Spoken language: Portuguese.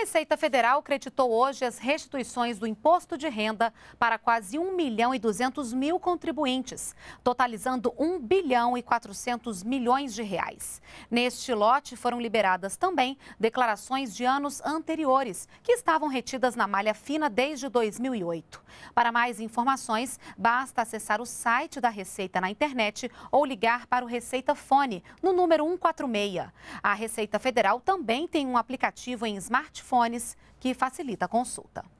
Receita Federal creditou hoje as restituições do imposto de renda para quase 1 milhão e 200 mil contribuintes, totalizando 1 bilhão e 400 milhões de reais. Neste lote foram liberadas também declarações de anos anteriores, que estavam retidas na malha fina desde 2008. Para mais informações, basta acessar o site da Receita na internet ou ligar para o Receita Fone no número 146. A Receita Federal também tem um aplicativo em smartphone que facilita a consulta.